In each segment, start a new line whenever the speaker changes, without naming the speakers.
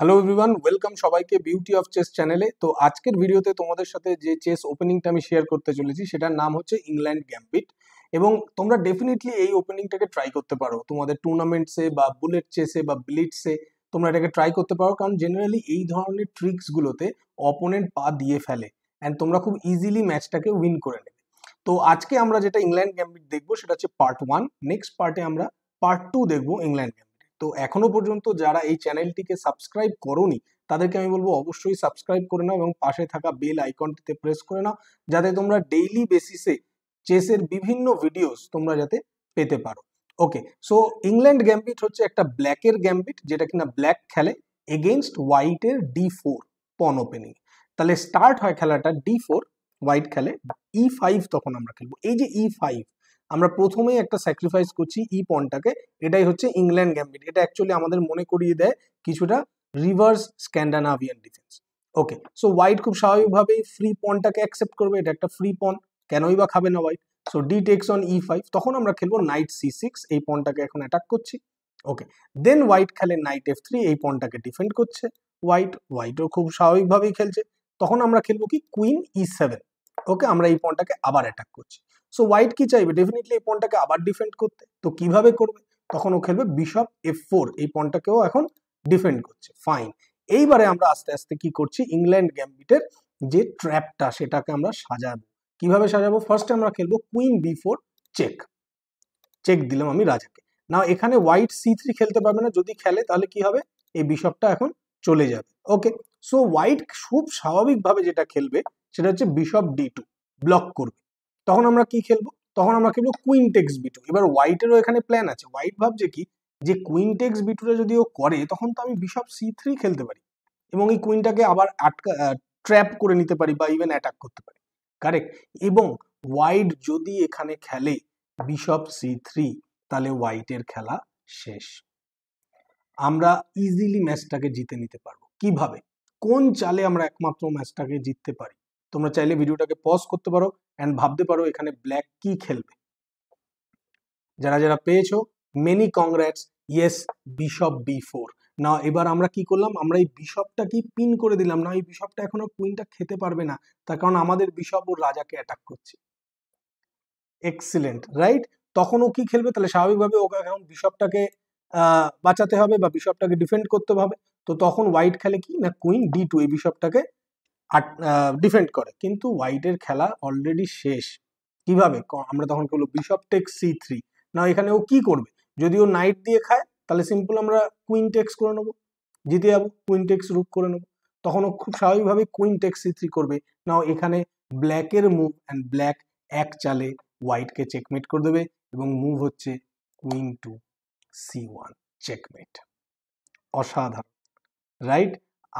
hello everyone welcome সবাইকে beauty of chess চ্যানেলে তো আজকের ভিডিওতে তোমাদের সাথে যে চেস ওপেনিংটা আমি শেয়ার করতে চলেছি সেটার নাম হচ্ছে ইংল্যান্ড গ্যাম্পিট এবং তোমরা ডেফিনেটলি এই ওপেনিংটাকে ট্রাই করতে পারো তোমাদের টুর্নামেন্টসে বা বুলেট চেসে বা ব্লিটসে তোমরা এটাকে ট্রাই করতে পারো কারণ জেনারেলি এই ধরনের ট্রিক্সগুলোতে অপোনেন্ট পা দিয়ে ফেলে অ্যান্ড তোমরা খুব ইজিলি ম্যাচটাকে উইন করে নেবে তো আজকে আমরা যেটা ইংল্যান্ড গ্যাম্পিট দেখবো সেটা হচ্ছে পার্ট ওয়ান নেক্সট পার্টে আমরা পার্ট টু দেখবো ইংল্যান্ড গ্যাম্পিট তো এখনো পর্যন্ত যারা এই চ্যানেলটিকে সাবস্ক্রাইব করনি তাদেরকে আমি বলবো অবশ্যই সাবস্ক্রাইব করে নাও এবং পাশে থাকা বেল আইকনটিতে প্রেস করে নাও যাতে তোমরা ডেইলি বেসিসে চেসের বিভিন্ন ভিডিওস তোমরা যাতে পেতে পারো ওকে সো ইংল্যান্ড গ্যাম্বিট হচ্ছে একটা ব্ল্যাকের গ্যাম্বিট যেটা কিনা ব্ল্যাক খেলে এগেনস্ট হোয়াইটের ডি ফোর পন ওপেনিং তাহলে স্টার্ট হয় খেলাটা ডি ফোর হোয়াইট খেলে ই e ফাইভ তখন আমরা খেলবো এই যে ই e ফাইভ আমরা প্রথমেই একটা স্যাক্রিফাইস করছি ই পনটাকে এটাই হচ্ছে ইংল্যান্ড গ্যাম্বিট এটা অ্যাকচুয়ালি আমাদের মনে করিয়ে দেয় কিছুটা reverse Scandinavian defence okay so white খুব স্বাভাবিকভাবেই ফ্রি পনটাকে অ্যাকসেপ্ট করবে এটা একটা ফ্রি পন কেনই বা খাবে না white so d takes on e five তখন আমরা খেলবো নাইট সি সিক্স এই পনটাকে এখন অ্যাটাক করছি ওকে দেন হোয়াইট খেলে নাইট এফ থ্রি এই পনটাকে ডিফেন্ড করছে হোয়াইট হোয়াইটও খুব স্বাভাবিকভাবেই খেলছে তখন আমরা খেলবো কি কুইন ই সেভেন ওকে আমরা এই পনটাকে আবার অ্যাটাক করছি সো হোয়াইট কি চাইবে ডেফিনেটলি এই পনটাকে আবার ডিফেন্ড করতে তো কিভাবে করবে তখন ও খেলবে বিশপ এফ ফোর এই পনটাকেও এখন ডিফেন্ড করছে ফাইন এইবারে আমরা আস্তে আস্তে কি করছি ইংল্যান্ড গ্যাম্বিটের যে ট্র্যাপটা সেটাকে আমরা সাজাবো কিভাবে সাজাবো ফার্স্টে আমরা খেলবো queen b four check check দিলাম আমি রাজাকে না এখানে হোয়াইট সি থ্রি খেলতে পারবে না যদি খেলে তাহলে কি হবে এই বিশপটা এখন চলে যাবে ওকে সো হোয়াইট খুব স্বাভাবিকভাবে যেটা খেলবে সেটা হচ্ছে বিশপ ডি টু ব্লক করবে তখন আমরা কি খেলবো তখন আমরা খেলবো কুইনটেক্স বি টু এবার হোয়াইটেরও এখানে প্ল্যান আছে হোয়াইট ভাবছে কি যে কুইনটেক্স বি টুটা যদি ও করে তখন তো আমি বিশপ সি থ্রি খেলতে পারি এবং এই কুইনটাকে আবার আটকা ট্র্যাপ করে নিতে পারি বা ইভেন অ্যাটাক করতে পারি কারেক্ট এবং হোয়াইট যদি এখানে খেলে বিশপ সি থ্রি তাহলে হোয়াইটের খেলা শেষ আমরা ইজিলি ম্যাচটাকে জিতে নিতে পারবো কিভাবে কোন চালে আমরা একমাত্র ম্যাচটাকে জিততে পারি তোমরা চাইলে ভিডিওটাকে পজ করতে পারো অ্যান্ড ভাবতে পারো এখানে ব্ল্যাক কি খেলবে যারা যারা পেয়েছো many congrats yes bishop b four না এবার আমরা কি করলাম আমরা এই বিশপটা কি পিন করে দিলাম না এই বিশপটা এখনো কুইনটা খেতে পারবে না তার কারণ আমাদের বিশপ ও রাজাকে অ্যাটাক করছে এক্সিলেন্ট রাইট তখন ও কি খেলবে তাহলে স্বাভাবিকভাবে ওকে এখন বিশপটাকে বাঁচাতে হবে বা বিশপটাকে ডিফেন্ড করতে হবে তো তখন হোয়াইট খেলে কি না কুইন ডি টু এই বিশপটাকে ডিফেন্ড করে কিন্তু হোয়াইটের খেলা অলরেডি শেষ কিভাবে আমরা তখন কি বিশপ টেক সি থ্রি না এখানে ও কি করবে যদি ও নাইট দিয়ে খায় তাহলে সিম্পল আমরা কুইন টেক্স করে নেবো জিতে যাবো কুইন টেক্স রুক করে নেবো তখন ও খুব স্বাভাবিকভাবে কুইন টেক্স সি থ্রি করবে নাও এখানে ব্ল্যাকের মুভ অ্যান্ড ব্ল্যাক এক চালে হোয়াইটকে চেকমেট করে দেবে এবং মুভ হচ্ছে queen to c one checkmate অসাধারণ রাইট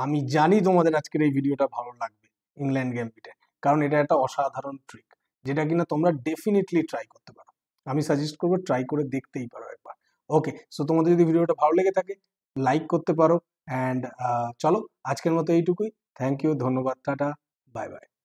আমি জানি তোমাদের আজকের এই ভিডিওটা ভালো লাগবে ইংল্যান্ড গেমবিটে কারণ এটা একটা অসাধারণ ট্রিক যেটা কিনা তোমরা ডেফিনেটলি ট্রাই করতে পারো আমি সাজেস্ট করবো ট্রাই করে দেখতেই পারো একবার ওকে সো তোমাদের যদি ভিডিওটা ভালো লেগে থাকে লাইক করতে পারো অ্যান্ড চলো আজকের মতো এইটুকুই থ্যাংক ইউ ধন্যবাদ টাটা বাই বাই